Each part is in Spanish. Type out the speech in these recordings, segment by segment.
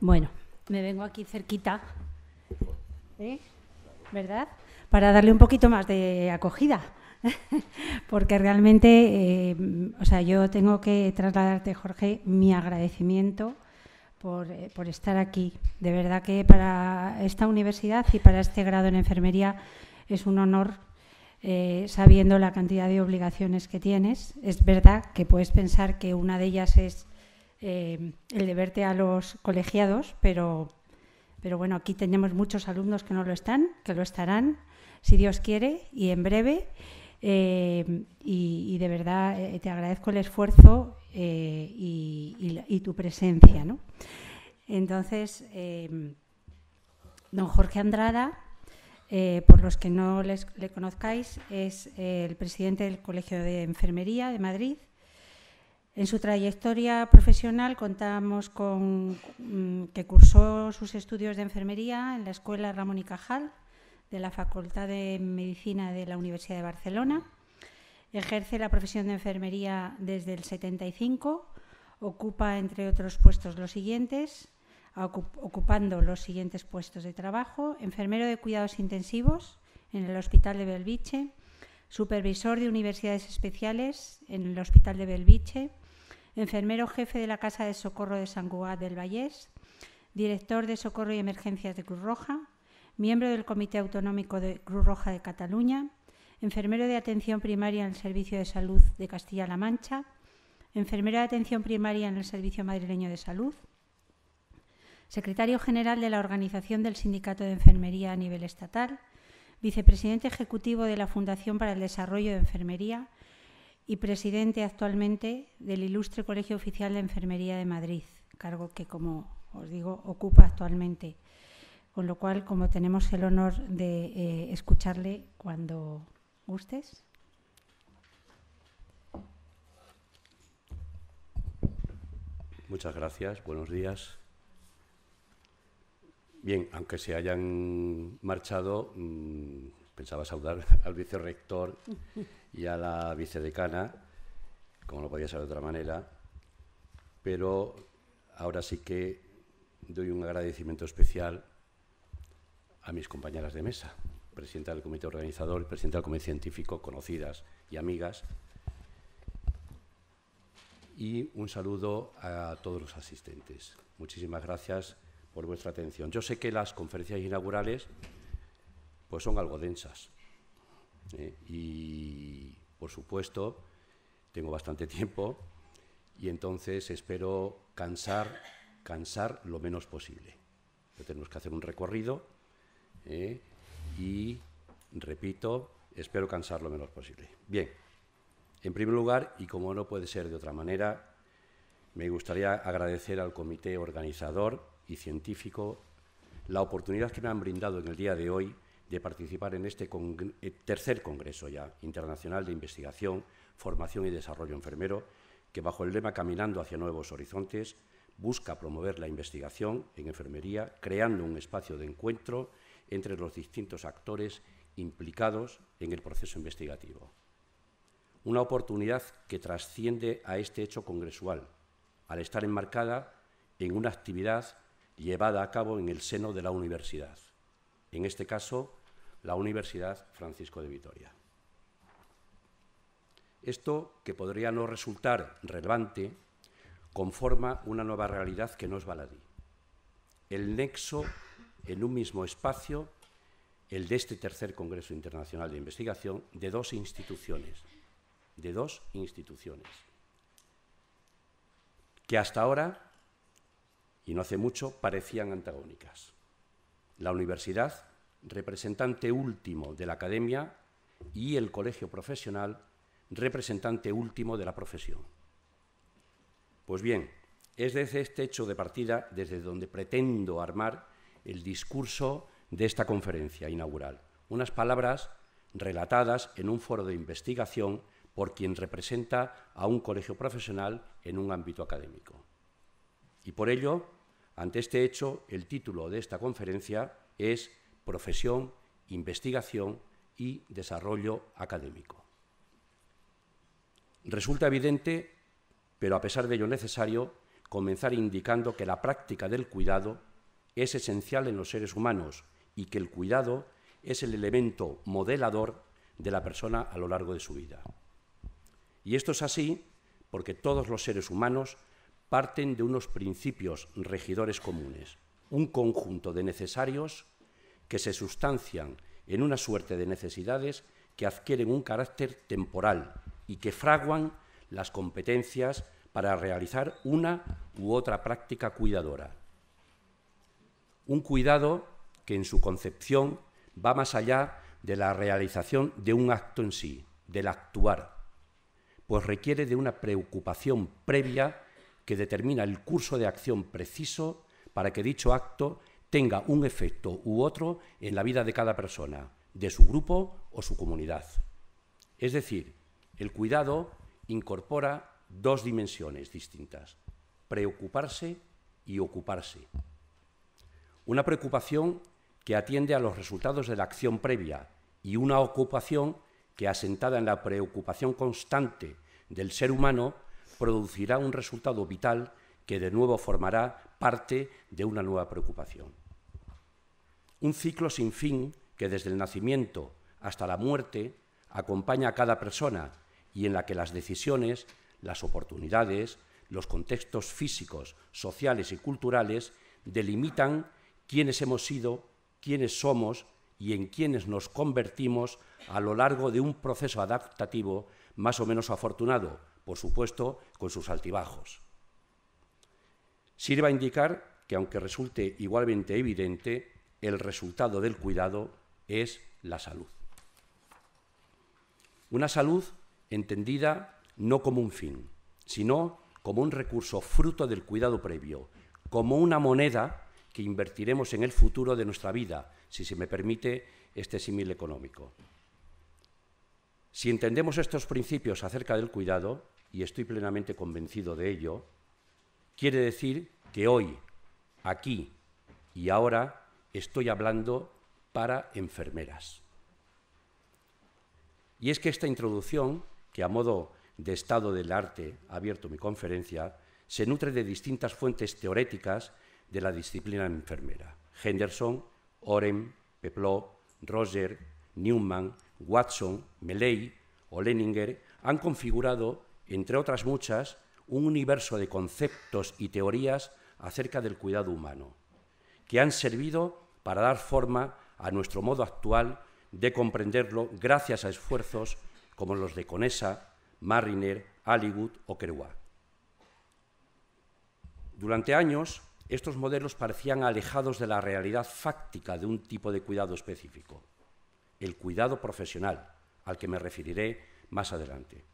Bueno, me vengo aquí cerquita, ¿eh? ¿verdad? Para darle un poquito más de acogida, porque realmente, eh, o sea, yo tengo que trasladarte, Jorge, mi agradecimiento eh, por, estar aquí. De verdad que para esta universidad y para este grado en enfermería es un honor sabiendo la cantidad de obligaciones que tienes. Es verdad que puedes pensar que una de ellas es Em, el de verte a los colegiados, pero, pero bueno, aquí tenemos muchos alumnos que no lo están, que lo estarán, si Dios quiere, y en breve. Em, y, de verdad eh, te agradezco el esfuerzo eh, y, tu presencia. Entonces, em, don Jorge Andrada, eh, por los que no le conozcáis, es el presidente del Colegio de Enfermería de Madrid en su trayectoria profesional contamos con mm, que cursó sus estudios de enfermería en la Escuela Ramón y Cajal de la Facultad de Medicina de la Universidad de Barcelona. Ejerce la profesión de enfermería desde el 75. Ocupa, entre otros puestos, los siguientes, ocupando los siguientes puestos de trabajo. Enfermero de cuidados intensivos en el Hospital de Belviche. Supervisor de universidades especiales en el Hospital de Belviche enfermero jefe de la Casa de Socorro de San del Vallés, director de Socorro y Emergencias de Cruz Roja, miembro del Comité Autonómico de Cruz Roja de Cataluña, enfermero de atención primaria en el Servicio de Salud de Castilla-La Mancha, enfermera de atención primaria en el Servicio Madrileño de Salud, secretario general de la Organización del Sindicato de Enfermería a nivel estatal, vicepresidente ejecutivo de la Fundación para el Desarrollo de Enfermería, y presidente actualmente del Ilustre Colegio Oficial de Enfermería de Madrid, cargo que, como os digo, ocupa actualmente. Con lo cual, como tenemos el honor de eh, escucharle cuando gustes. Muchas gracias, buenos días. Bien, aunque se hayan marchado, mm, pensaba saludar al vicerrector y a la vicedecana, como no podía ser de otra manera, pero ahora sí que doy un agradecimiento especial a mis compañeras de mesa, presidenta del comité organizador presidenta del comité científico, conocidas y amigas. Y un saludo a todos los asistentes. Muchísimas gracias por vuestra atención. Yo sé que las conferencias inaugurales pues son algo densas, eh, y, por supuesto, tengo bastante tiempo y entonces espero cansar, cansar lo menos posible. tenemos que hacer un recorrido eh, y, repito, espero cansar lo menos posible. Bien, en primer lugar, y como no puede ser de otra manera, me gustaría agradecer al comité organizador y científico la oportunidad que me han brindado en el día de hoy de participar en este eh, tercer Congreso ya Internacional de Investigación, Formación y Desarrollo Enfermero, que bajo el lema Caminando hacia nuevos horizontes busca promover la investigación en enfermería, creando un espacio de encuentro entre los distintos actores implicados en el proceso investigativo. Una oportunidad que trasciende a este hecho congresual, al estar enmarcada en una actividad llevada a cabo en el seno de la universidad, en este caso la Universidad Francisco de Vitoria. Esto, que podría no resultar relevante, conforma una nueva realidad que no es baladí. El nexo en un mismo espacio, el de este tercer Congreso Internacional de Investigación, de dos instituciones, de dos instituciones, que hasta ahora, y no hace mucho, parecían antagónicas. La universidad representante último de la academia, y el colegio profesional, representante último de la profesión. Pues bien, es desde este hecho de partida desde donde pretendo armar el discurso de esta conferencia inaugural. Unas palabras relatadas en un foro de investigación por quien representa a un colegio profesional en un ámbito académico. Y por ello, ante este hecho, el título de esta conferencia es profesión, investigación y desarrollo académico. Resulta evidente, pero a pesar de ello necesario, comenzar indicando que la práctica del cuidado es esencial en los seres humanos y que el cuidado es el elemento modelador de la persona a lo largo de su vida. Y esto es así porque todos los seres humanos parten de unos principios regidores comunes, un conjunto de necesarios que se sustancian en una suerte de necesidades que adquieren un carácter temporal y que fraguan las competencias para realizar una u otra práctica cuidadora. Un cuidado que en su concepción va más allá de la realización de un acto en sí, del actuar, pues requiere de una preocupación previa que determina el curso de acción preciso para que dicho acto tenga un efecto u otro en la vida de cada persona, de su grupo o su comunidad. Es decir, el cuidado incorpora dos dimensiones distintas, preocuparse y ocuparse. Una preocupación que atiende a los resultados de la acción previa y una ocupación que, asentada en la preocupación constante del ser humano, producirá un resultado vital que de nuevo formará parte de una nueva preocupación. Un ciclo sin fin que desde el nacimiento hasta la muerte acompaña a cada persona y en la que las decisiones, las oportunidades, los contextos físicos, sociales y culturales delimitan quiénes hemos sido, quiénes somos y en quiénes nos convertimos a lo largo de un proceso adaptativo más o menos afortunado, por supuesto, con sus altibajos sirva a indicar que aunque resulte igualmente evidente, el resultado del cuidado es la salud. Una salud entendida no como un fin, sino como un recurso fruto del cuidado previo, como una moneda que invertiremos en el futuro de nuestra vida, si se me permite este símil económico. Si entendemos estos principios acerca del cuidado, y estoy plenamente convencido de ello, Quiere decir que hoy, aquí y ahora estoy hablando para enfermeras. Y es que esta introducción, que a modo de estado del arte ha abierto mi conferencia, se nutre de distintas fuentes teoréticas de la disciplina enfermera. Henderson, Oren, Pepló, Roger, Newman, Watson, meley o Leninger han configurado, entre otras muchas, un universo de conceptos y teorías acerca del cuidado humano, que han servido para dar forma a nuestro modo actual de comprenderlo gracias a esfuerzos como los de Conesa, Mariner, Hollywood o Kerouac. Durante años, estos modelos parecían alejados de la realidad fáctica de un tipo de cuidado específico, el cuidado profesional, al que me referiré más adelante.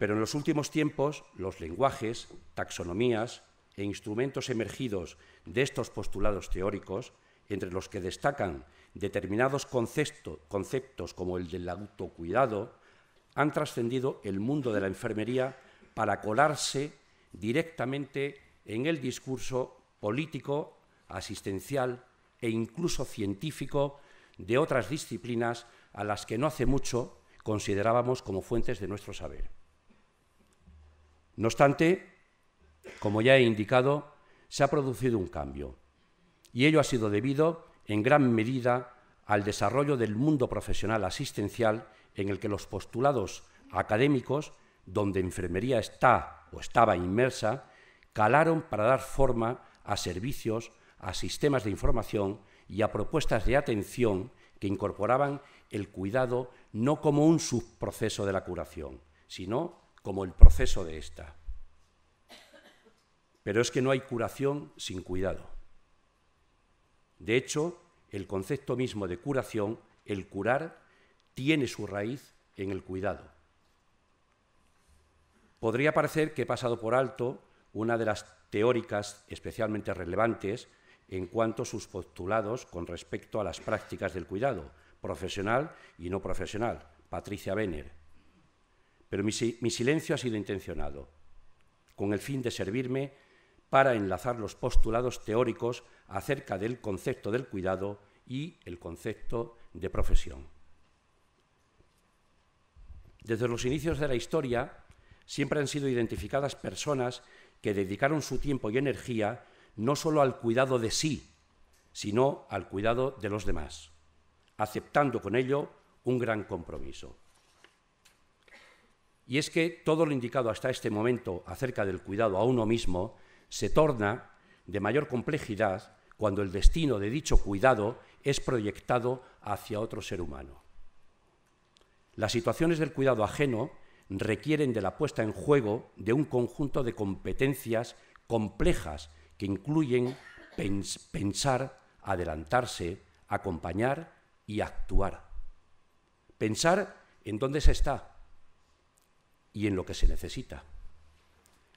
Pero en los últimos tiempos, los lenguajes, taxonomías e instrumentos emergidos de estos postulados teóricos, entre los que destacan determinados conceptos como el del autocuidado, han trascendido el mundo de la enfermería para colarse directamente en el discurso político, asistencial e incluso científico de otras disciplinas a las que no hace mucho considerábamos como fuentes de nuestro saber. No obstante, como ya he indicado, se ha producido un cambio, y ello ha sido debido en gran medida al desarrollo del mundo profesional asistencial en el que los postulados académicos, donde enfermería está o estaba inmersa, calaron para dar forma a servicios, a sistemas de información y a propuestas de atención que incorporaban el cuidado no como un subproceso de la curación, sino como el proceso de esta. Pero es que no hay curación sin cuidado. De hecho, el concepto mismo de curación, el curar, tiene su raíz en el cuidado. Podría parecer que he pasado por alto una de las teóricas especialmente relevantes en cuanto a sus postulados con respecto a las prácticas del cuidado, profesional y no profesional, Patricia Benner, pero mi, silencio ha sido intencionado, con el fin de servirme para enlazar los postulados teóricos acerca del concepto del cuidado y el concepto de profesión. Desde los inicios de la historia siempre han sido identificadas personas que dedicaron su tiempo y energía no solo al cuidado de sí, sino al cuidado de los demás, aceptando con ello un gran compromiso. Y es que todo lo indicado hasta este momento acerca del cuidado a uno mismo se torna de mayor complejidad cuando el destino de dicho cuidado es proyectado hacia otro ser humano. Las situaciones del cuidado ajeno requieren de la puesta en juego de un conjunto de competencias complejas que incluyen pensar, adelantarse, acompañar y actuar. Pensar en dónde se está, y en lo que se necesita.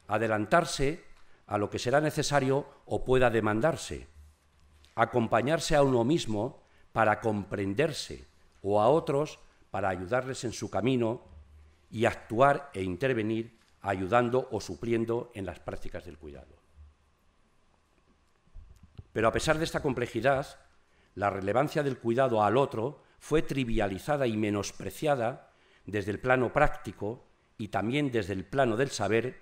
Adelantarse a lo que será necesario o pueda demandarse. Acompañarse a uno mismo para comprenderse o a otros para ayudarles en su camino y actuar e intervenir ayudando o supliendo en las prácticas del cuidado. Pero a pesar de esta complejidad, la relevancia del cuidado al otro fue trivializada y menospreciada desde el plano práctico y también desde el plano del saber,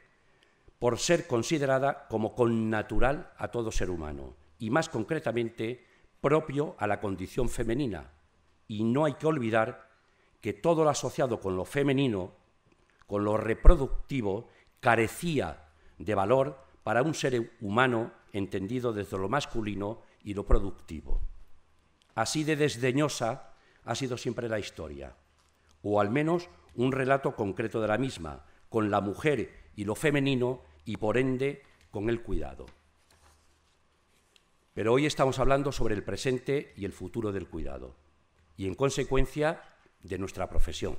por ser considerada como connatural a todo ser humano, y más concretamente propio a la condición femenina. Y no hay que olvidar que todo lo asociado con lo femenino, con lo reproductivo, carecía de valor para un ser humano entendido desde lo masculino y lo productivo. Así de desdeñosa ha sido siempre la historia o al menos un relato concreto de la misma, con la mujer y lo femenino y por ende con el cuidado. Pero hoy estamos hablando sobre el presente y el futuro del cuidado y en consecuencia de nuestra profesión.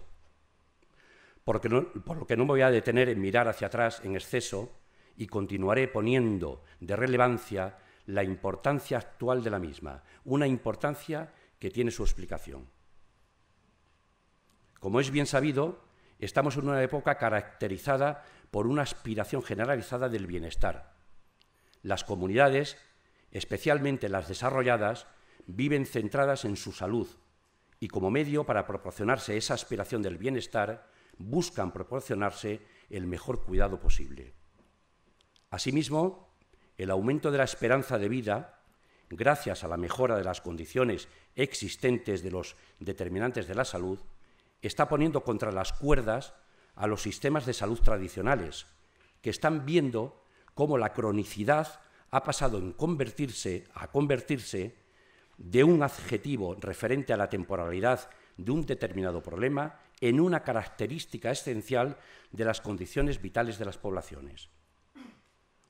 por lo que no me voy a detener en mirar hacia atrás en exceso y continuaré poniendo de relevancia la importancia actual de la misma, una importancia que tiene su explicación. Como es bien sabido, estamos en una época caracterizada por una aspiración generalizada del bienestar. Las comunidades, especialmente las desarrolladas, viven centradas en su salud y como medio para proporcionarse esa aspiración del bienestar, buscan proporcionarse el mejor cuidado posible. Asimismo, el aumento de la esperanza de vida, gracias a la mejora de las condiciones existentes de los determinantes de la salud, está poniendo contra las cuerdas a los sistemas de salud tradicionales, que están viendo cómo la cronicidad ha pasado en convertirse a convertirse de un adjetivo referente a la temporalidad de un determinado problema en una característica esencial de las condiciones vitales de las poblaciones.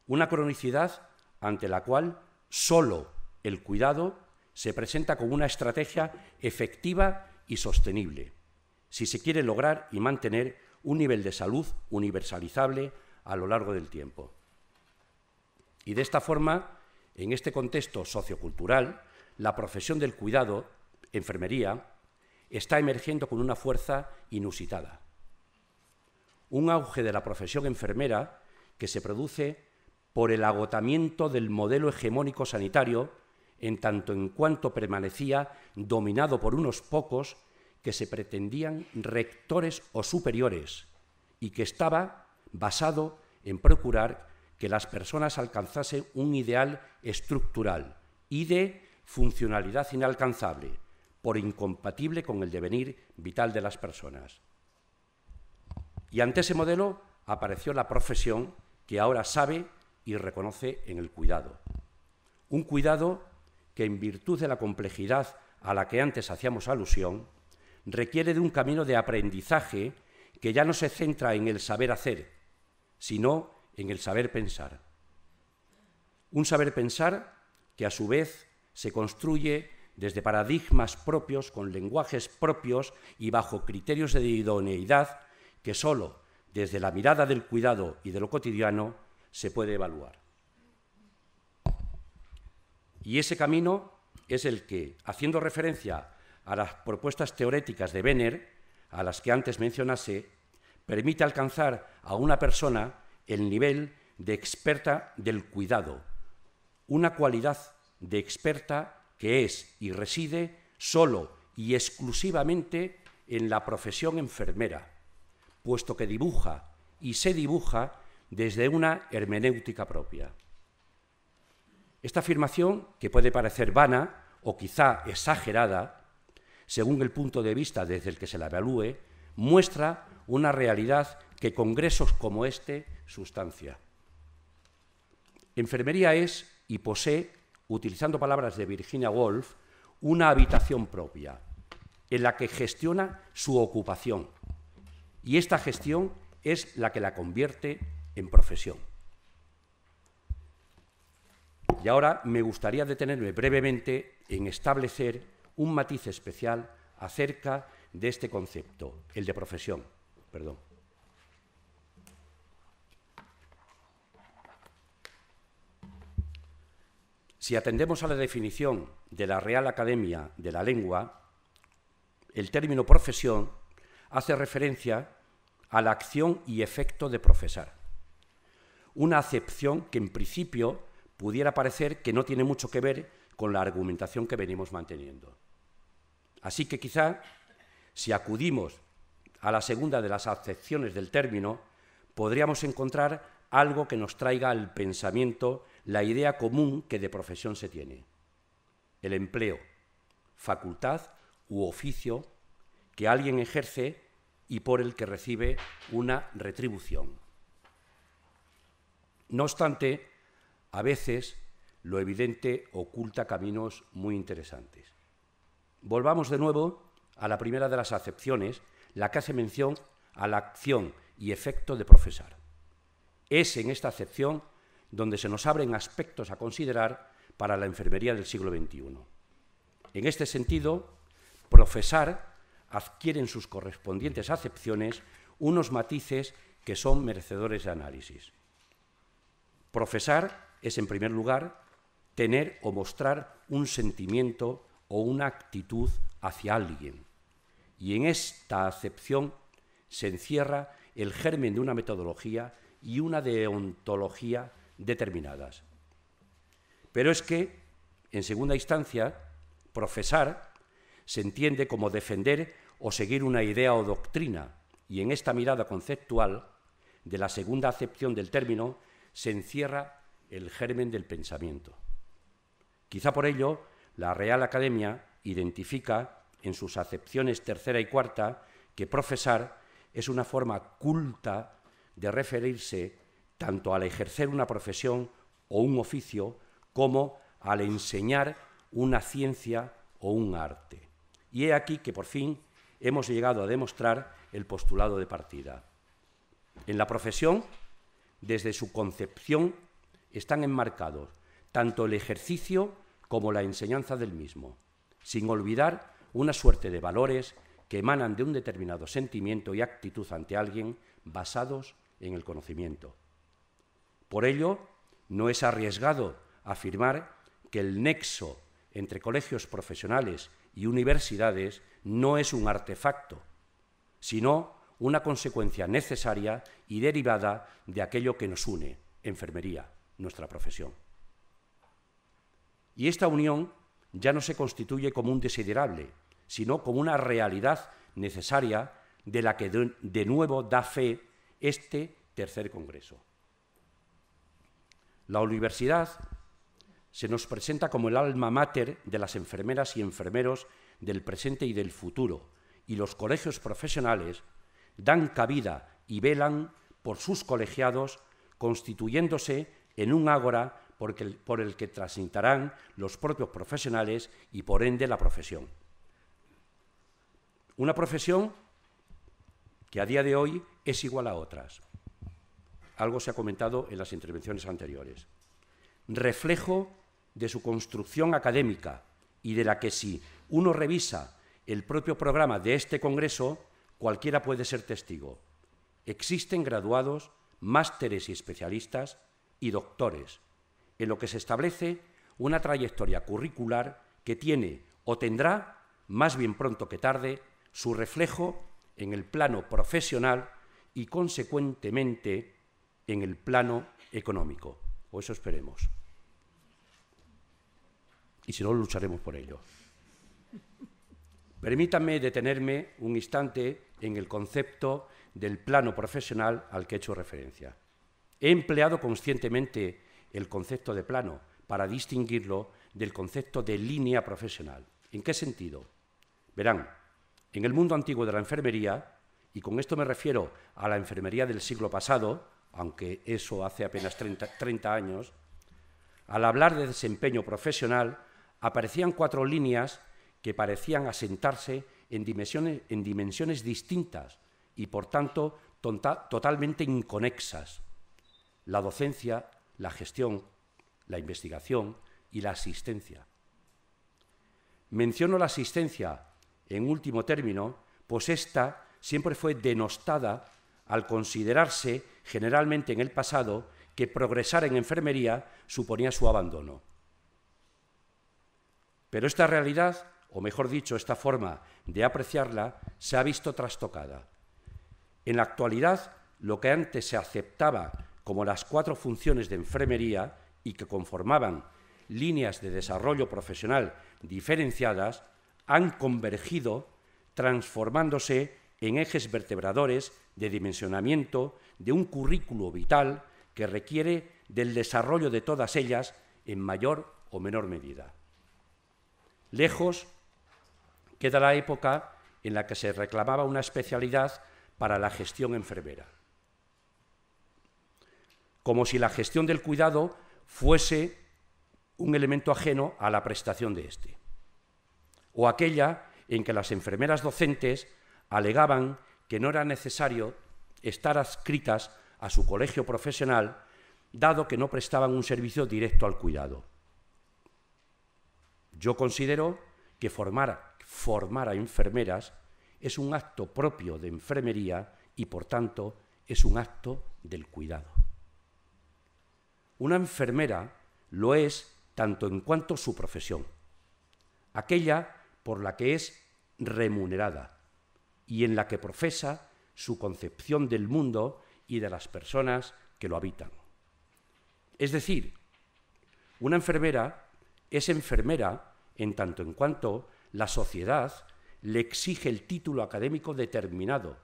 Una cronicidad ante la cual solo el cuidado se presenta como una estrategia efectiva y sostenible si se quiere lograr y mantener un nivel de salud universalizable a lo largo del tiempo. Y de esta forma, en este contexto sociocultural, la profesión del cuidado, enfermería, está emergiendo con una fuerza inusitada. Un auge de la profesión enfermera que se produce por el agotamiento del modelo hegemónico sanitario en tanto en cuanto permanecía dominado por unos pocos que se pretendían rectores o superiores y que estaba basado en procurar que las personas alcanzasen un ideal estructural y de funcionalidad inalcanzable, por incompatible con el devenir vital de las personas. Y ante ese modelo apareció la profesión que ahora sabe y reconoce en el cuidado. Un cuidado que en virtud de la complejidad a la que antes hacíamos alusión, requiere de un camino de aprendizaje que ya no se centra en el saber hacer, sino en el saber pensar. Un saber pensar que a su vez se construye desde paradigmas propios, con lenguajes propios y bajo criterios de idoneidad que sólo desde la mirada del cuidado y de lo cotidiano se puede evaluar. Y ese camino es el que, haciendo referencia a las propuestas teoréticas de Benner, a las que antes mencionase, permite alcanzar a una persona el nivel de experta del cuidado, una cualidad de experta que es y reside solo y exclusivamente en la profesión enfermera, puesto que dibuja y se dibuja desde una hermenéutica propia. Esta afirmación, que puede parecer vana o quizá exagerada, según el punto de vista desde el que se la evalúe, muestra una realidad que congresos como este sustancia. Enfermería es y posee, utilizando palabras de Virginia Woolf, una habitación propia, en la que gestiona su ocupación. Y esta gestión es la que la convierte en profesión. Y ahora me gustaría detenerme brevemente en establecer un matiz especial acerca de este concepto, el de profesión. Perdón. Si atendemos a la definición de la Real Academia de la Lengua, el término profesión hace referencia a la acción y efecto de profesar. Una acepción que en principio pudiera parecer que no tiene mucho que ver con la argumentación que venimos manteniendo. Así que quizá, si acudimos a la segunda de las acepciones del término, podríamos encontrar algo que nos traiga al pensamiento la idea común que de profesión se tiene. El empleo, facultad u oficio que alguien ejerce y por el que recibe una retribución. No obstante, a veces lo evidente oculta caminos muy interesantes. Volvamos de nuevo a la primera de las acepciones, la que hace mención a la acción y efecto de profesar. Es en esta acepción donde se nos abren aspectos a considerar para la enfermería del siglo XXI. En este sentido, profesar adquiere en sus correspondientes acepciones unos matices que son merecedores de análisis. Profesar es, en primer lugar, tener o mostrar un sentimiento o una actitud hacia alguien. Y en esta acepción se encierra el germen de una metodología y una deontología determinadas. Pero es que, en segunda instancia, profesar se entiende como defender o seguir una idea o doctrina, y en esta mirada conceptual de la segunda acepción del término se encierra el germen del pensamiento. Quizá por ello la Real Academia identifica en sus acepciones tercera y cuarta que profesar es una forma culta de referirse tanto al ejercer una profesión o un oficio como al enseñar una ciencia o un arte. Y he aquí que por fin hemos llegado a demostrar el postulado de partida. En la profesión, desde su concepción, están enmarcados tanto el ejercicio como la enseñanza del mismo, sin olvidar una suerte de valores que emanan de un determinado sentimiento y actitud ante alguien basados en el conocimiento. Por ello, no es arriesgado afirmar que el nexo entre colegios profesionales y universidades no es un artefacto, sino una consecuencia necesaria y derivada de aquello que nos une, enfermería, nuestra profesión. Y esta unión ya no se constituye como un desiderable, sino como una realidad necesaria de la que de nuevo da fe este tercer Congreso. La universidad se nos presenta como el alma mater de las enfermeras y enfermeros del presente y del futuro, y los colegios profesionales dan cabida y velan por sus colegiados, constituyéndose en un ágora por el que transitarán los propios profesionales y por ende la profesión. Una profesión que a día de hoy es igual a otras. Algo se ha comentado en las intervenciones anteriores. Reflejo de su construcción académica y de la que si uno revisa el propio programa de este Congreso, cualquiera puede ser testigo. Existen graduados, másteres y especialistas y doctores en lo que se establece una trayectoria curricular que tiene o tendrá, más bien pronto que tarde, su reflejo en el plano profesional y, consecuentemente, en el plano económico. O eso esperemos. Y si no, lucharemos por ello. Permítanme detenerme un instante en el concepto del plano profesional al que he hecho referencia. He empleado conscientemente el concepto de plano para distinguirlo del concepto de línea profesional. ¿En qué sentido? Verán, en el mundo antiguo de la enfermería, y con esto me refiero a la enfermería del siglo pasado, aunque eso hace apenas 30, años, al hablar de desempeño profesional aparecían cuatro líneas que parecían asentarse en dimensiones, distintas y, por tanto, totalmente inconexas. La docencia la gestión, la investigación y la asistencia. Menciono la asistencia en último término, pues ésta siempre fue denostada al considerarse generalmente en el pasado que progresar en enfermería suponía su abandono. Pero esta realidad, o mejor dicho, esta forma de apreciarla, se ha visto trastocada. En la actualidad, lo que antes se aceptaba como las cuatro funciones de enfermería y que conformaban líneas de desarrollo profesional diferenciadas, han convergido transformándose en ejes vertebradores de dimensionamiento de un currículo vital que requiere del desarrollo de todas ellas en mayor o menor medida. Lejos queda la época en la que se reclamaba una especialidad para la gestión enfermera como si la gestión del cuidado fuese un elemento ajeno a la prestación de éste. O aquella en que las enfermeras docentes alegaban que no era necesario estar adscritas a su colegio profesional, dado que no prestaban un servicio directo al cuidado. Yo considero que formar, formar a enfermeras es un acto propio de enfermería y, por tanto, es un acto del cuidado. Una enfermera lo es tanto en cuanto su profesión, aquella por la que es remunerada y en la que profesa su concepción del mundo y de las personas que lo habitan. Es decir, una enfermera es enfermera en tanto en cuanto la sociedad le exige el título académico determinado,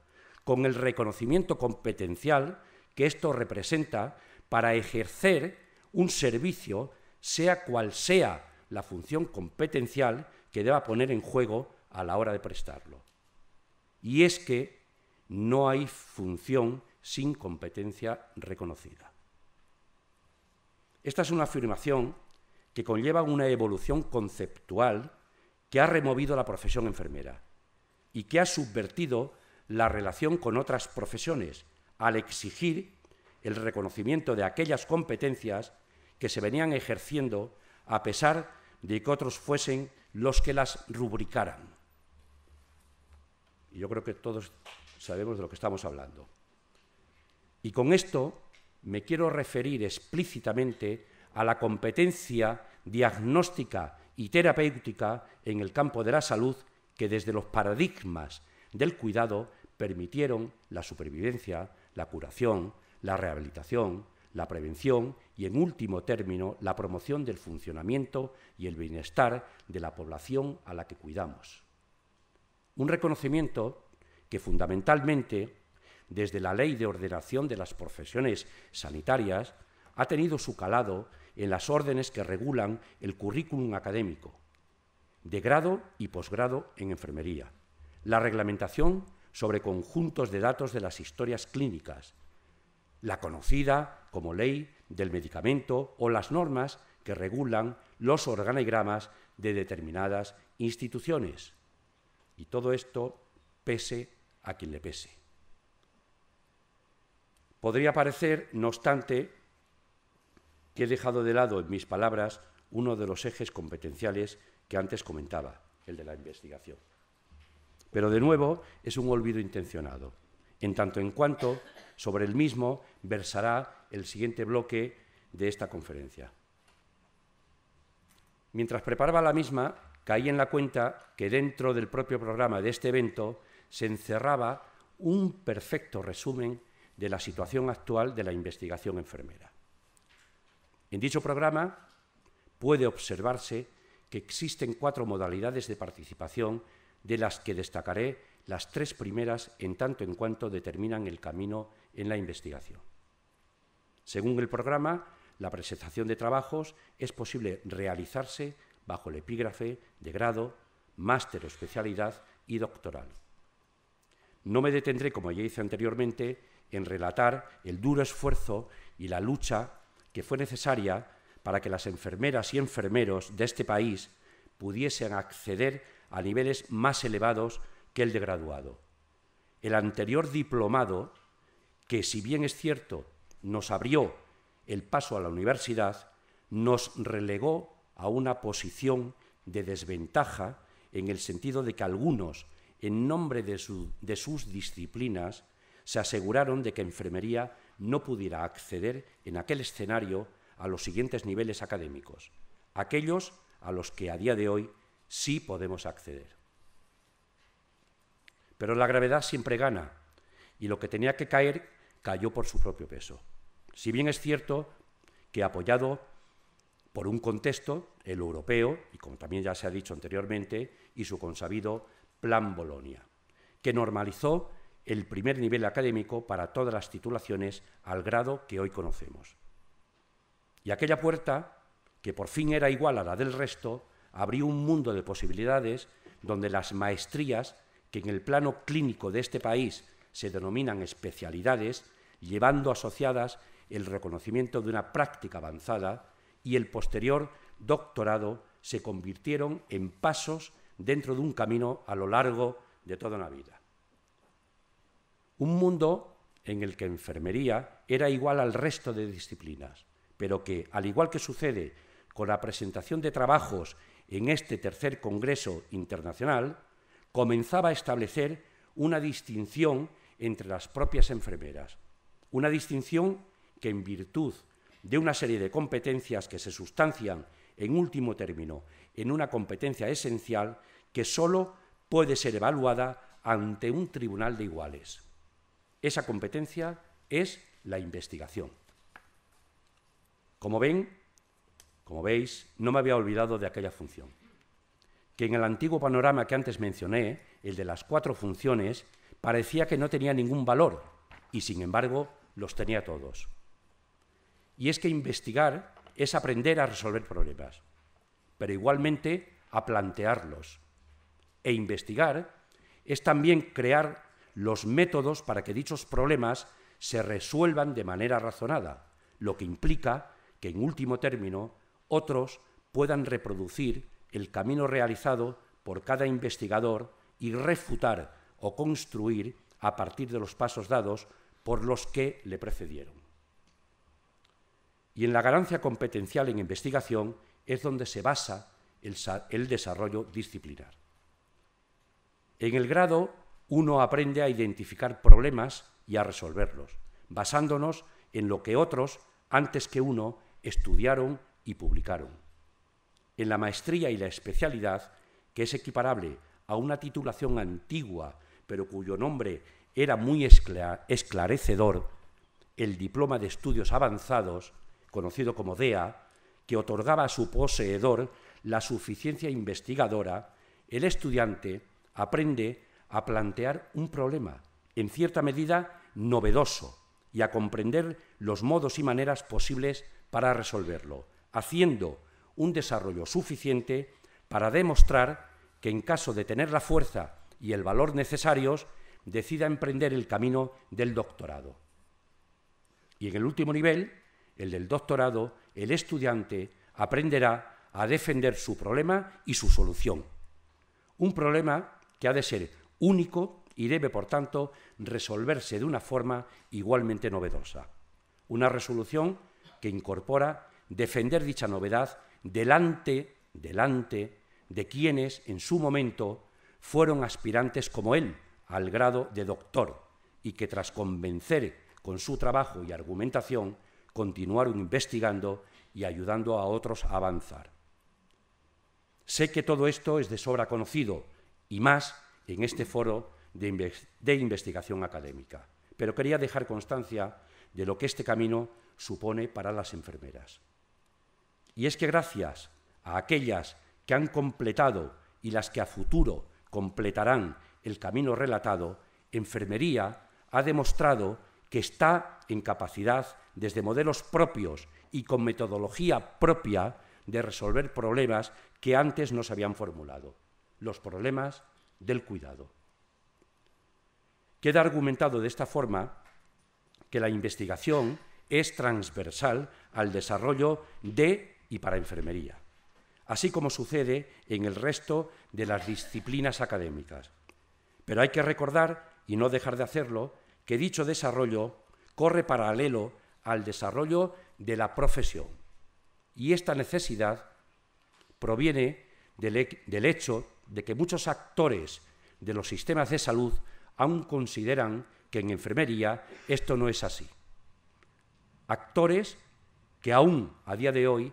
con el reconocimiento competencial que esto representa para ejercer un servicio, sea cual sea la función competencial que deba poner en juego a la hora de prestarlo. Y es que no hay función sin competencia reconocida. Esta es una afirmación que conlleva una evolución conceptual que ha removido la profesión enfermera y que ha subvertido la relación con otras profesiones al exigir el reconocimiento de aquellas competencias que se venían ejerciendo a pesar de que otros fuesen los que las rubricaran. Y yo creo que todos sabemos de lo que estamos hablando. Y con esto me quiero referir explícitamente a la competencia diagnóstica y terapéutica en el campo de la salud que desde los paradigmas del cuidado permitieron la supervivencia, la curación, la rehabilitación, la prevención y, en último término, la promoción del funcionamiento y el bienestar de la población a la que cuidamos. Un reconocimiento que fundamentalmente, desde la Ley de Ordenación de las Profesiones Sanitarias, ha tenido su calado en las órdenes que regulan el currículum académico, de grado y posgrado en enfermería, la reglamentación sobre conjuntos de datos de las historias clínicas, la conocida como ley del medicamento o las normas que regulan los organigramas de determinadas instituciones. Y todo esto pese a quien le pese. Podría parecer, no obstante, que he dejado de lado en mis palabras uno de los ejes competenciales que antes comentaba, el de la investigación. Pero de nuevo es un olvido intencionado en tanto en cuanto sobre el mismo versará el siguiente bloque de esta conferencia. Mientras preparaba la misma, caí en la cuenta que dentro del propio programa de este evento se encerraba un perfecto resumen de la situación actual de la investigación enfermera. En dicho programa puede observarse que existen cuatro modalidades de participación de las que destacaré las tres primeras en tanto en cuanto determinan el camino en la investigación. Según el programa, la presentación de trabajos es posible realizarse bajo el epígrafe de grado, máster o especialidad y doctoral. No me detendré, como ya hice anteriormente, en relatar el duro esfuerzo y la lucha que fue necesaria para que las enfermeras y enfermeros de este país pudiesen acceder a niveles más elevados el de graduado. El anterior diplomado, que si bien es cierto, nos abrió el paso a la universidad, nos relegó a una posición de desventaja en el sentido de que algunos, en nombre de, de sus disciplinas, se aseguraron de que enfermería no pudiera acceder en aquel escenario a los siguientes niveles académicos, aquellos a los que a día de hoy sí podemos acceder. Pero la gravedad siempre gana y lo que tenía que caer cayó por su propio peso. Si bien es cierto que apoyado por un contexto, el europeo, y como también ya se ha dicho anteriormente, y su consabido Plan Bolonia, que normalizó el primer nivel académico para todas las titulaciones al grado que hoy conocemos. Y aquella puerta, que por fin era igual a la del resto, abrió un mundo de posibilidades donde las maestrías que en el plano clínico de este país se denominan especialidades, llevando asociadas el reconocimiento de una práctica avanzada y el posterior doctorado se convirtieron en pasos dentro de un camino a lo largo de toda una vida. Un mundo en el que enfermería era igual al resto de disciplinas, pero que, al igual que sucede con la presentación de trabajos en este tercer Congreso Internacional, comenzaba a establecer una distinción entre las propias enfermeras, una distinción que en virtud de una serie de competencias que se sustancian, en último término, en una competencia esencial que sólo puede ser evaluada ante un tribunal de iguales. Esa competencia es la investigación. Como ven, como veis, no me había olvidado de aquella función que en el antiguo panorama que antes mencioné, el de las cuatro funciones, parecía que no tenía ningún valor y sin embargo los tenía todos. Y es que investigar es aprender a resolver problemas, pero igualmente a plantearlos. E investigar es también crear los métodos para que dichos problemas se resuelvan de manera razonada, lo que implica que en último término otros puedan reproducir el camino realizado por cada investigador y refutar o construir a partir de los pasos dados por los que le precedieron. Y en la ganancia competencial en investigación es donde se basa el, el desarrollo disciplinar. En el grado, uno aprende a identificar problemas y a resolverlos, basándonos en lo que otros, antes que uno, estudiaron y publicaron en la maestría y la especialidad, que es equiparable a una titulación antigua, pero cuyo nombre era muy esclarecedor, el Diploma de Estudios Avanzados, conocido como DEA, que otorgaba a su poseedor la suficiencia investigadora, el estudiante aprende a plantear un problema, en cierta medida novedoso, y a comprender los modos y maneras posibles para resolverlo, haciendo un desarrollo suficiente para demostrar que en caso de tener la fuerza y el valor necesarios, decida emprender el camino del doctorado. Y en el último nivel, el del doctorado, el estudiante aprenderá a defender su problema y su solución. Un problema que ha de ser único y debe, por tanto, resolverse de una forma igualmente novedosa. Una resolución que incorpora defender dicha novedad delante, delante de quienes en su momento fueron aspirantes como él al grado de doctor y que tras convencer con su trabajo y argumentación continuaron investigando y ayudando a otros a avanzar. Sé que todo esto es de sobra conocido y más en este foro de, de investigación académica, pero quería dejar constancia de lo que este camino supone para las enfermeras. Y es que gracias a aquellas que han completado y las que a futuro completarán el camino relatado, enfermería ha demostrado que está en capacidad, desde modelos propios y con metodología propia, de resolver problemas que antes no se habían formulado, los problemas del cuidado. Queda argumentado de esta forma que la investigación es transversal al desarrollo de y para enfermería, así como sucede en el resto de las disciplinas académicas. Pero hay que recordar, y no dejar de hacerlo, que dicho desarrollo corre paralelo al desarrollo de la profesión. Y esta necesidad proviene del, hecho de que muchos actores de los sistemas de salud aún consideran que en enfermería esto no es así. Actores que aún a día de hoy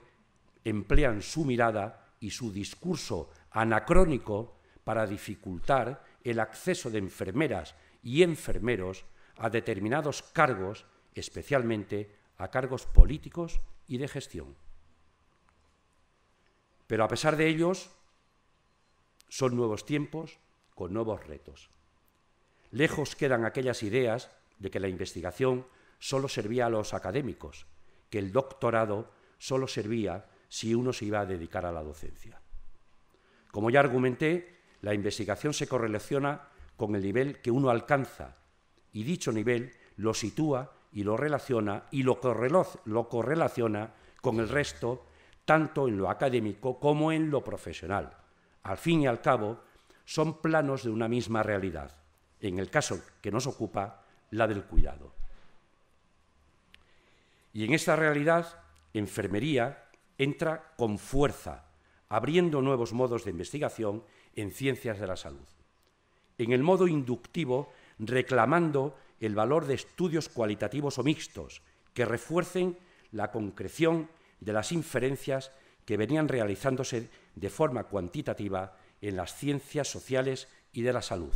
emplean su mirada y su discurso anacrónico para dificultar el acceso de enfermeras y enfermeros a determinados cargos, especialmente a cargos políticos y de gestión. Pero a pesar de ellos, son nuevos tiempos con nuevos retos. Lejos quedan aquellas ideas de que la investigación solo servía a los académicos, que el doctorado solo servía si uno se iba a dedicar a la docencia. Como ya argumenté, la investigación se correlaciona con el nivel que uno alcanza y dicho nivel lo sitúa y lo relaciona y lo, lo correlaciona con el resto, tanto en lo académico como en lo profesional. Al fin y al cabo, son planos de una misma realidad, en el caso que nos ocupa, la del cuidado. Y en esta realidad, enfermería, entra con fuerza, abriendo nuevos modos de investigación en ciencias de la salud. En el modo inductivo, reclamando el valor de estudios cualitativos o mixtos que refuercen la concreción de las inferencias que venían realizándose de forma cuantitativa en las ciencias sociales y de la salud.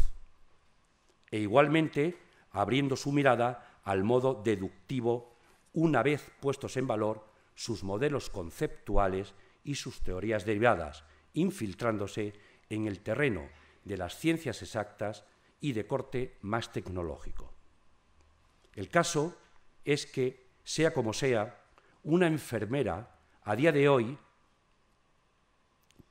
E igualmente, abriendo su mirada al modo deductivo, una vez puestos en valor sus modelos conceptuales y sus teorías derivadas, infiltrándose en el terreno de las ciencias exactas y de corte más tecnológico. El caso es que, sea como sea, una enfermera a día de hoy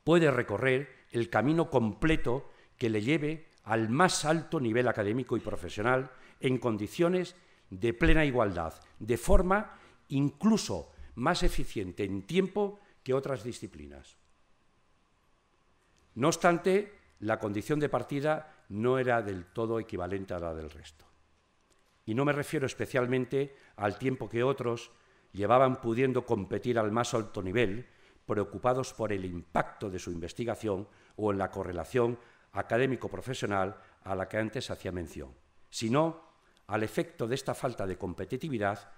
puede recorrer el camino completo que le lleve al más alto nivel académico y profesional en condiciones de plena igualdad, de forma incluso más eficiente en tiempo que otras disciplinas. No obstante, la condición de partida no era del todo equivalente a la del resto. Y no me refiero especialmente al tiempo que otros llevaban pudiendo competir al más alto nivel, preocupados por el impacto de su investigación o en la correlación académico-profesional a la que antes hacía mención, sino al efecto de esta falta de competitividad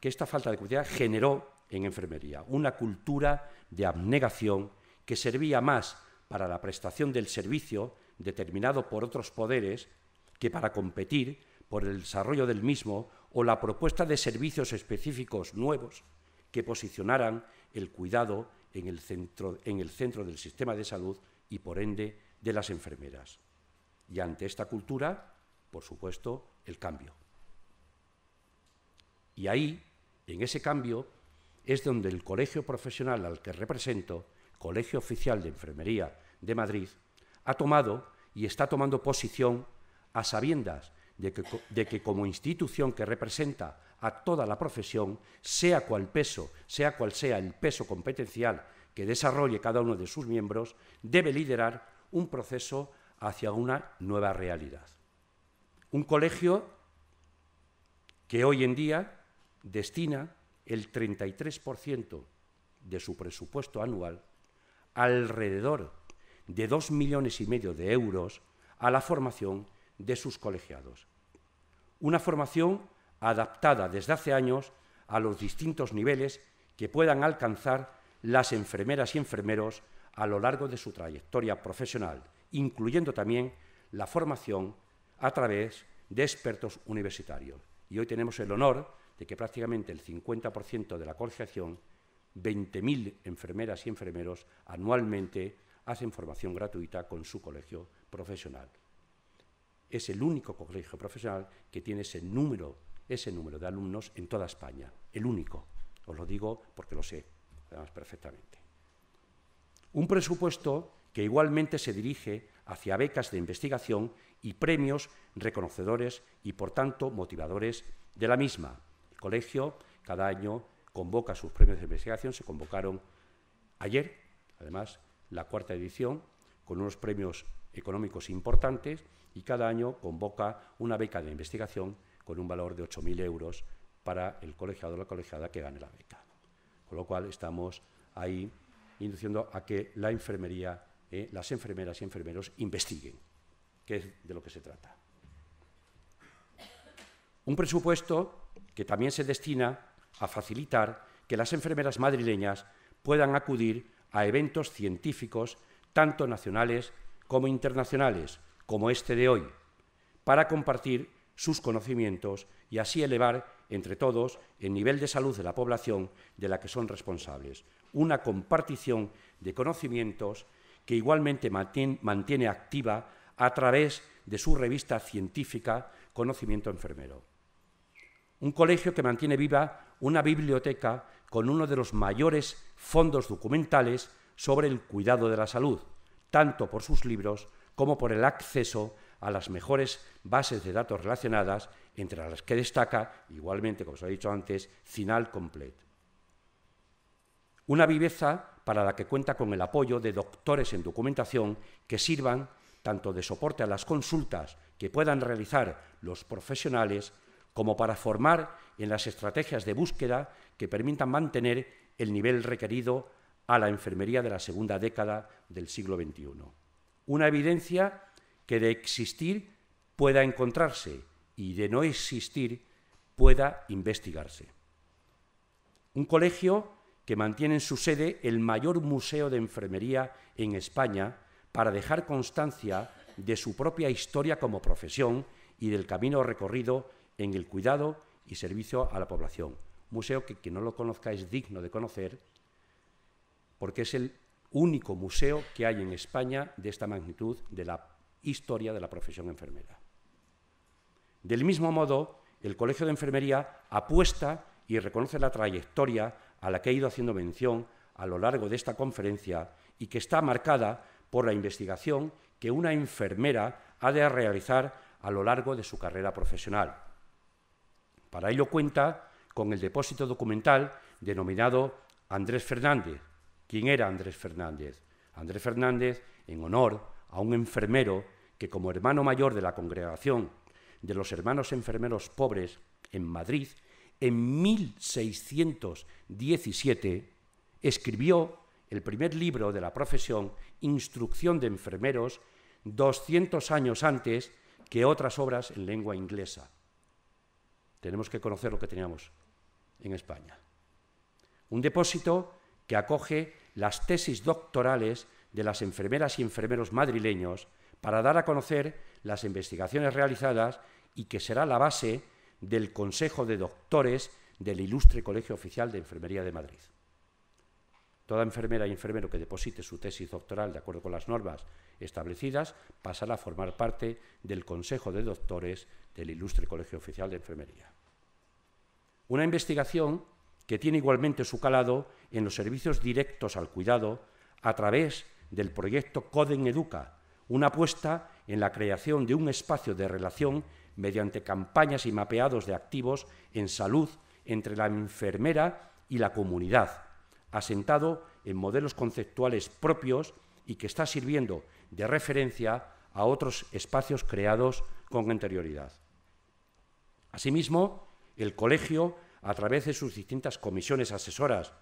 que esta falta de capacidad generó en enfermería, una cultura de abnegación que servía más para la prestación del servicio determinado por otros poderes que para competir por el desarrollo del mismo o la propuesta de servicios específicos nuevos que posicionaran el cuidado en el centro del sistema de salud y por ende de las enfermeras. Y ante esta cultura, por supuesto, el cambio. Y ahí, en ese cambio, es donde el colegio profesional al que represento, Colegio Oficial de Enfermería de Madrid, ha tomado y está tomando posición a sabiendas de que, de que, como institución que representa a toda la profesión, sea cual peso, sea cual sea el peso competencial que desarrolle cada uno de sus miembros, debe liderar un proceso hacia una nueva realidad. Un colegio que hoy en día destina el 33% de su presupuesto anual, alrededor de dos millones y medio de euros, a la formación de sus colegiados. Una formación adaptada desde hace años a los distintos niveles que puedan alcanzar las enfermeras y enfermeros a lo largo de su trayectoria profesional, incluyendo también la formación a través de expertos universitarios. Y hoy tenemos el honor de que prácticamente el 50% de la colegiación, 20.000 enfermeras y enfermeros anualmente hacen formación gratuita con su colegio profesional. Es el único colegio profesional que tiene ese número, ese número de alumnos en toda España, el único. Os lo digo porque lo sé, además perfectamente. Un presupuesto que igualmente se dirige hacia becas de investigación y premios reconocedores y, por tanto, motivadores de la misma, colegio cada año convoca sus premios de investigación, se convocaron ayer, además, la cuarta edición, con unos premios económicos importantes y cada año convoca una beca de investigación con un valor de 8.000 euros para el colegiado o la colegiada que gane la beca. Con lo cual estamos ahí induciendo a que la enfermería, eh, las enfermeras y enfermeros investiguen, que es de lo que se trata. Un presupuesto que también se destina a facilitar que las enfermeras madrileñas puedan acudir a eventos científicos, tanto nacionales como internacionales, como este de hoy, para compartir sus conocimientos y así elevar entre todos el nivel de salud de la población de la que son responsables. Una compartición de conocimientos que igualmente mantiene activa a través de su revista científica Conocimiento Enfermero un colegio que mantiene viva una biblioteca con uno de los mayores fondos documentales sobre el cuidado de la salud, tanto por sus libros como por el acceso a las mejores bases de datos relacionadas, entre las que destaca, igualmente, como os he dicho antes, Final Complete. Una viveza para la que cuenta con el apoyo de doctores en documentación que sirvan tanto de soporte a las consultas que puedan realizar los profesionales como para formar en las estrategias de búsqueda que permitan mantener el nivel requerido a la enfermería de la segunda década del siglo XXI. Una evidencia que de existir pueda encontrarse y de no existir pueda investigarse. Un colegio que mantiene en su sede el mayor museo de enfermería en España para dejar constancia de su propia historia como profesión y del camino recorrido en el cuidado y servicio a la población. Museo que quien no lo conozca es digno de conocer porque es el único museo que hay en España de esta magnitud de la historia de la profesión enfermera. Del mismo modo, el Colegio de Enfermería apuesta y reconoce la trayectoria a la que he ido haciendo mención a lo largo de esta conferencia y que está marcada por la investigación que una enfermera ha de realizar a lo largo de su carrera profesional. Para ello cuenta con el depósito documental denominado Andrés Fernández. ¿Quién era Andrés Fernández? Andrés Fernández, en honor a un enfermero que como hermano mayor de la congregación de los hermanos enfermeros pobres en Madrid, en 1617 escribió el primer libro de la profesión, Instrucción de Enfermeros, 200 años antes que otras obras en lengua inglesa tenemos que conocer lo que teníamos en España. Un depósito que acoge las tesis doctorales de las enfermeras y enfermeros madrileños para dar a conocer las investigaciones realizadas y que será la base del Consejo de Doctores del Ilustre Colegio Oficial de Enfermería de Madrid. Toda enfermera y enfermero que deposite su tesis doctoral de acuerdo con las normas establecidas pasará a formar parte del Consejo de Doctores del ilustre Colegio Oficial de Enfermería. Una investigación que tiene igualmente su calado en los servicios directos al cuidado a través del proyecto Coden Educa, una apuesta en la creación de un espacio de relación mediante campañas y mapeados de activos en salud entre la enfermera y la comunidad, asentado en modelos conceptuales propios y que está sirviendo de referencia a otros espacios creados con anterioridad. Asimismo, el Colegio, a través de sus distintas comisiones asesoras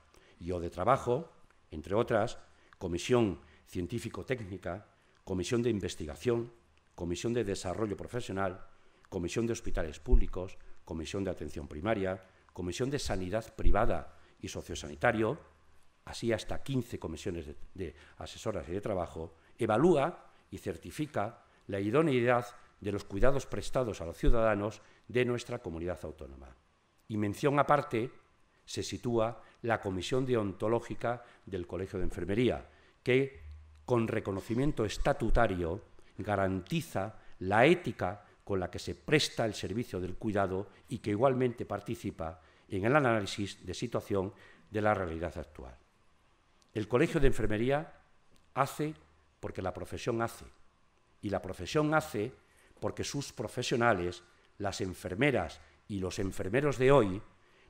y o de trabajo, entre otras, Comisión Científico-Técnica, Comisión de Investigación, Comisión de Desarrollo Profesional, Comisión de Hospitales Públicos, Comisión de Atención Primaria, Comisión de Sanidad Privada y Sociosanitario, así hasta 15 comisiones de, de asesoras y de trabajo, evalúa y certifica la idoneidad de los cuidados prestados a los ciudadanos de nuestra comunidad autónoma. Y mención aparte se sitúa la Comisión Deontológica del Colegio de Enfermería, que con reconocimiento estatutario garantiza la ética con la que se presta el servicio del cuidado y que igualmente participa en el análisis de situación de la realidad actual. El Colegio de Enfermería hace porque la profesión hace, y la profesión hace porque sus profesionales las enfermeras y los enfermeros de hoy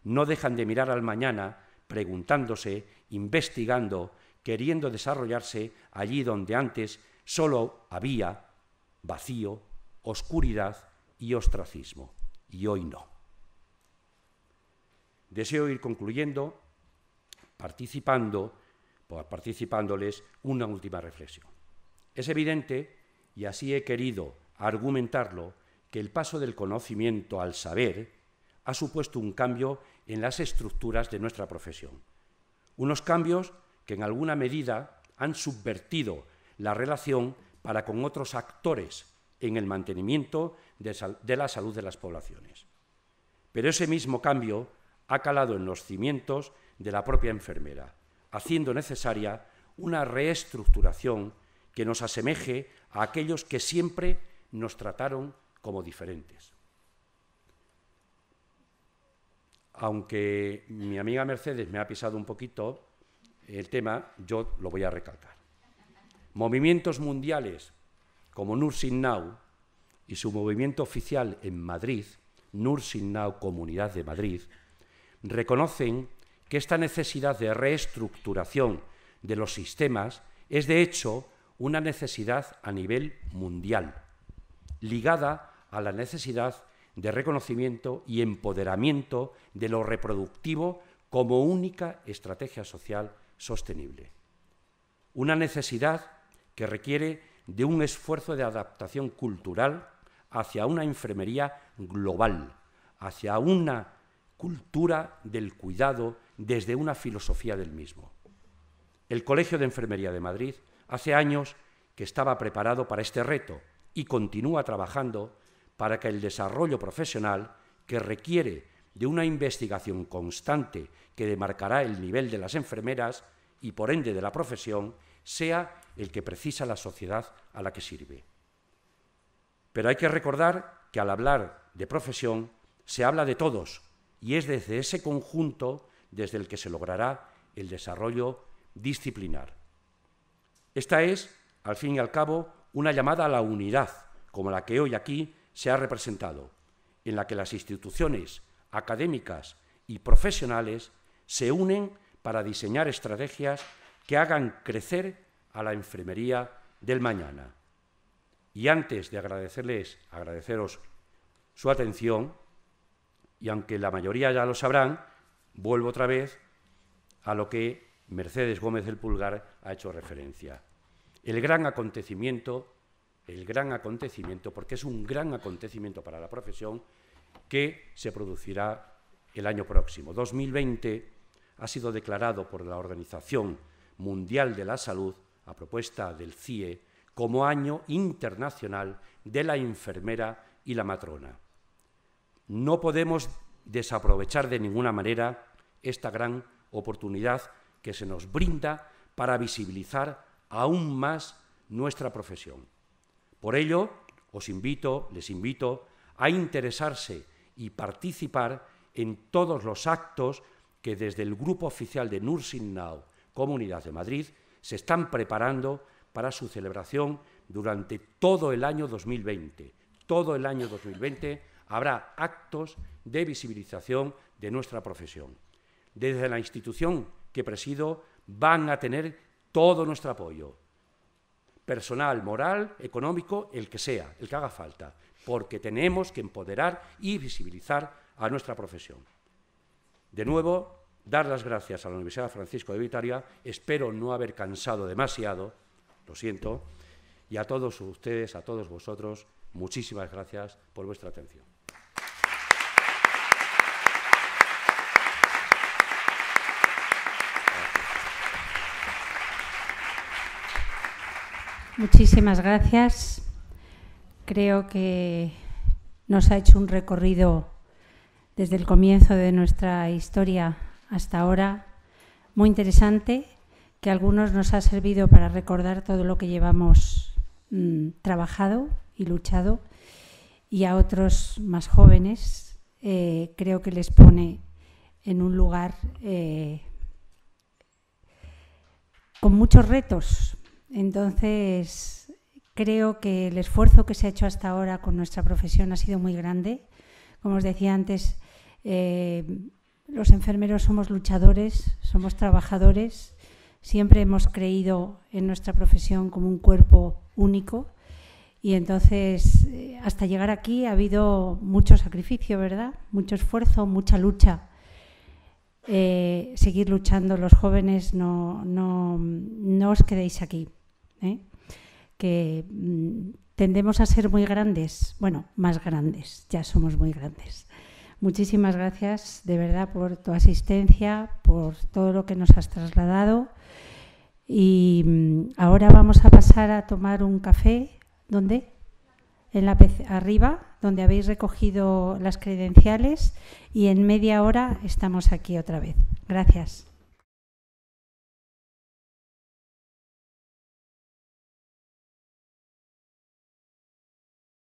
no dejan de mirar al mañana preguntándose, investigando, queriendo desarrollarse allí donde antes solo había vacío, oscuridad y ostracismo, y hoy no. Deseo ir concluyendo participando, participándoles una última reflexión. Es evidente, y así he querido argumentarlo, que el paso del conocimiento al saber ha supuesto un cambio en las estructuras de nuestra profesión. Unos cambios que en alguna medida han subvertido la relación para con otros actores en el mantenimiento de, la salud de las poblaciones. Pero ese mismo cambio ha calado en los cimientos de la propia enfermera, haciendo necesaria una reestructuración que nos asemeje a aquellos que siempre nos trataron como diferentes. Aunque mi amiga Mercedes me ha pisado un poquito el tema, yo lo voy a recalcar. Movimientos mundiales como Nursing Now y su movimiento oficial en Madrid, Nursing Now Comunidad de Madrid, reconocen que esta necesidad de reestructuración de los sistemas es de hecho una necesidad a nivel mundial, ligada a la necesidad de reconocimiento y empoderamiento de lo reproductivo como única estrategia social sostenible. Una necesidad que requiere de un esfuerzo de adaptación cultural hacia una enfermería global, hacia una cultura del cuidado desde una filosofía del mismo. El Colegio de Enfermería de Madrid hace años que estaba preparado para este reto y continúa trabajando para que el desarrollo profesional, que requiere de una investigación constante que demarcará el nivel de las enfermeras y por ende de la profesión, sea el que precisa la sociedad a la que sirve. Pero hay que recordar que al hablar de profesión se habla de todos y es desde ese conjunto desde el que se logrará el desarrollo disciplinar. Esta es, al fin y al cabo, una llamada a la unidad, como la que hoy aquí se ha representado, en la que las instituciones académicas y profesionales se unen para diseñar estrategias que hagan crecer a la enfermería del mañana. Y antes de agradecerles, agradeceros su atención, y aunque la mayoría ya lo sabrán, vuelvo otra vez a lo que Mercedes Gómez del Pulgar ha hecho referencia. El gran acontecimiento el gran acontecimiento, porque es un gran acontecimiento para la profesión, que se producirá el año próximo. 2020 ha sido declarado por la Organización Mundial de la Salud, a propuesta del CIE, como Año Internacional de la Enfermera y la Matrona. No podemos desaprovechar de ninguna manera esta gran oportunidad que se nos brinda para visibilizar aún más nuestra profesión. Por ello, os invito, les invito a interesarse y participar en todos los actos que desde el Grupo Oficial de Nursing Now, Comunidad de Madrid, se están preparando para su celebración durante todo el año 2020. Todo el año 2020 habrá actos de visibilización de nuestra profesión. Desde la institución que presido van a tener todo nuestro apoyo personal, moral, económico, el que sea, el que haga falta, porque tenemos que empoderar y visibilizar a nuestra profesión. De nuevo, dar las gracias a la Universidad Francisco de Vitoria, espero no haber cansado demasiado, lo siento, y a todos ustedes, a todos vosotros, muchísimas gracias por vuestra atención. Muchísimas gracias. Creo que nos ha hecho un recorrido desde el comienzo de nuestra historia hasta ahora muy interesante, que a algunos nos ha servido para recordar todo lo que llevamos mm, trabajado y luchado, y a otros más jóvenes eh, creo que les pone en un lugar eh, con muchos retos, entonces, creo que el esfuerzo que se ha hecho hasta ahora con nuestra profesión ha sido muy grande. Como os decía antes, eh, los enfermeros somos luchadores, somos trabajadores, siempre hemos creído en nuestra profesión como un cuerpo único y entonces eh, hasta llegar aquí ha habido mucho sacrificio, ¿verdad? Mucho esfuerzo, mucha lucha. Eh, seguir luchando los jóvenes, no, no os quedéis aquí. ¿eh? que mm, tendemos a ser muy grandes, bueno, más grandes, ya somos muy grandes. Muchísimas gracias de verdad por tu asistencia, por todo lo que nos has trasladado. Y mm, ahora vamos a pasar a tomar un café. ¿Dónde? En la arriba, donde habéis recogido las credenciales y en media hora estamos aquí otra vez. Gracias.